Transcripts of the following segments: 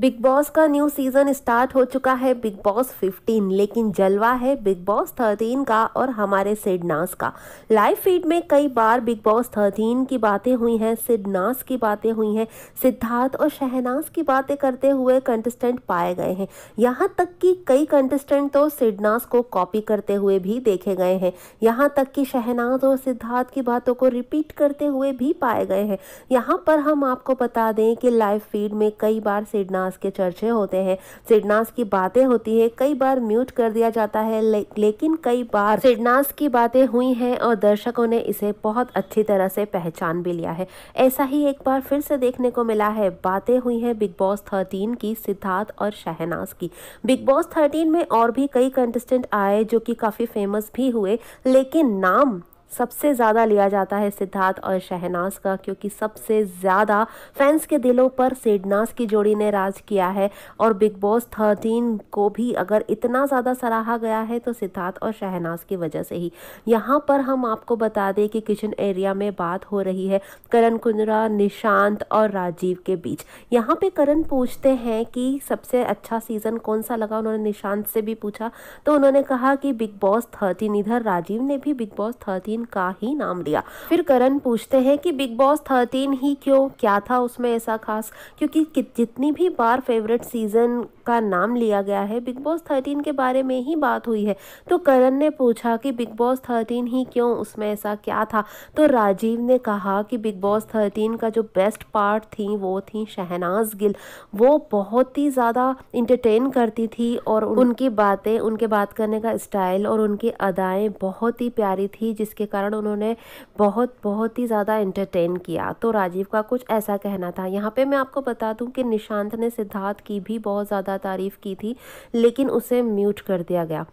big Boss का new season start हो चुका है बिग बॉस 15 लेकिन जलवा है बिग बॉस 13 का और हमारे सिडनास का लाइव फीड में कई बार बिग बॉस 13 की बातें हुई हैं सिडनास की बातें हुई हैं सिद्धार्थ और शहनाज की बातें करते हुए कंटेस्टेंट पाए गए हैं यहाँ तक कि कई कंटेस्टेंट तो सिडनास को कॉपी करते हुए भी देखे गए हैं यहाँ तक कि शहनाज और सिद्धार्थ की बातों को रिपीट करते हुए भी पाए गए हैं यहाँ पर हम आपको बता दें कि लाइव फीड में कई बार सिडनास सिडनास के चर्चे होते हैं सिडनास की बातें होती है कई बार म्यूट कर दिया जाता है ले, लेकिन कई बार सिडनास की बातें हुई हैं और दर्शकों ने इसे बहुत अच्छी तरह से पहचान भी लिया है ऐसा ही एक बार फिर से देखने को मिला है बातें हुई हैं बिग बॉस थर्टीन की सिद्धार्थ और शहनाज की बिग बॉस थर्टीन में और भी कई कंटेस्टेंट आए जो कि काफ़ी फेमस भी हुए लेकिन नाम सबसे ज़्यादा लिया जाता है सिद्धार्थ और शहनाज का क्योंकि सबसे ज़्यादा फैंस के दिलों पर सिडनाज की जोड़ी ने राज किया है और बिग बॉस थर्टीन को भी अगर इतना ज़्यादा सराहा गया है तो सिद्धार्थ और शहनाज की वजह से ही यहाँ पर हम आपको बता दें कि किचन एरिया में बात हो रही है करण कुंद्रा निशांत और राजीव के बीच यहाँ पर करण पूछते हैं कि सबसे अच्छा सीज़न कौन सा लगा उन्होंने निशांत से भी पूछा तो उन्होंने कहा कि बिग बॉस थर्टीन इधर राजीव ने भी बिग बॉस थर्टीन थर्टीन का ही नाम लिया फिर करण पूछते हैं कि बिग बॉस थर्टीन ही क्यों क्या था उसमें ऐसा खास क्योंकि जितनी भी बार फेवरेट सीजन का नाम लिया गया है बिग बॉस थर्टीन के बारे में ही बात हुई है तो करण ने पूछा कि बिग बॉस थर्टीन ही क्यों उसमें ऐसा क्या था तो राजीव ने कहा कि बिग बॉस थर्टीन का जो बेस्ट पार्ट थी वो थी शहनाज गिल वो बहुत ही ज़्यादा इंटरटेन करती थी और उनकी बातें उनके बात करने का स्टाइल और उनकी अदाएँ बहुत ही प्यारी थी जिसके कारण उन्होंने बहुत बहुत ही ज़्यादा इंटरटेन किया तो राजीव का कुछ ऐसा कहना था यहाँ पे मैं आपको बता दूँ कि निशांत ने सिद्धार्थ की भी बहुत ज़्यादा तारीफ़ की थी लेकिन उसे म्यूट कर दिया गया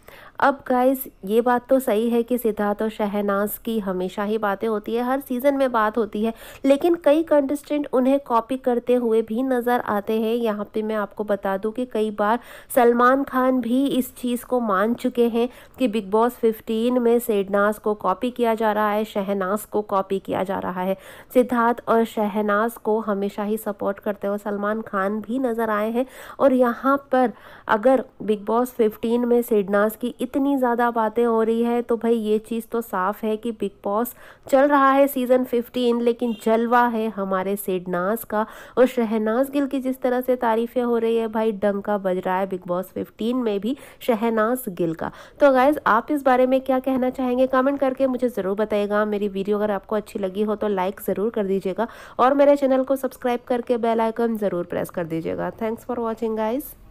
अब गाइज ये बात तो सही है कि सिद्धार्थ और शहनाज की हमेशा ही बातें होती है हर सीज़न में बात होती है लेकिन कई कंटेस्टेंट उन्हें कॉपी करते हुए भी नज़र आते हैं यहाँ पे मैं आपको बता दूँ कि कई बार सलमान खान भी इस चीज़ को मान चुके हैं कि बिग बॉस 15 में सेडनास को कॉपी किया किया जा रहा है शहनाज को कॉपी किया जा रहा है सिद्धार्थ और शहनाज को हमेशा ही सपोर्ट करते हुए सलमान खान भी नज़र आए हैं और यहाँ पर अगर बिग बॉस फिफ्टीन में सिडनास की इतनी ज़्यादा बातें हो रही है तो भाई ये चीज़ तो साफ़ है कि बिग बॉस चल रहा है सीज़न फिफ्टीन लेकिन जलवा है हमारे सिडनास का और शहनाज गिल की जिस तरह से तारीफ़ें हो रही है भाई डंका बज रहा है बिग बॉस फिफ्टीन में भी शहनाज गिल का तो गाइज़ आप इस बारे में क्या कहना चाहेंगे कमेंट करके मुझे ज़रूर बताइएगा मेरी वीडियो अगर आपको अच्छी लगी हो तो लाइक ज़रूर कर दीजिएगा और मेरे चैनल को सब्सक्राइब करके बेलाइकन ज़रूर प्रेस कर दीजिएगा थैंक्स फॉर वॉचिंग गाइज़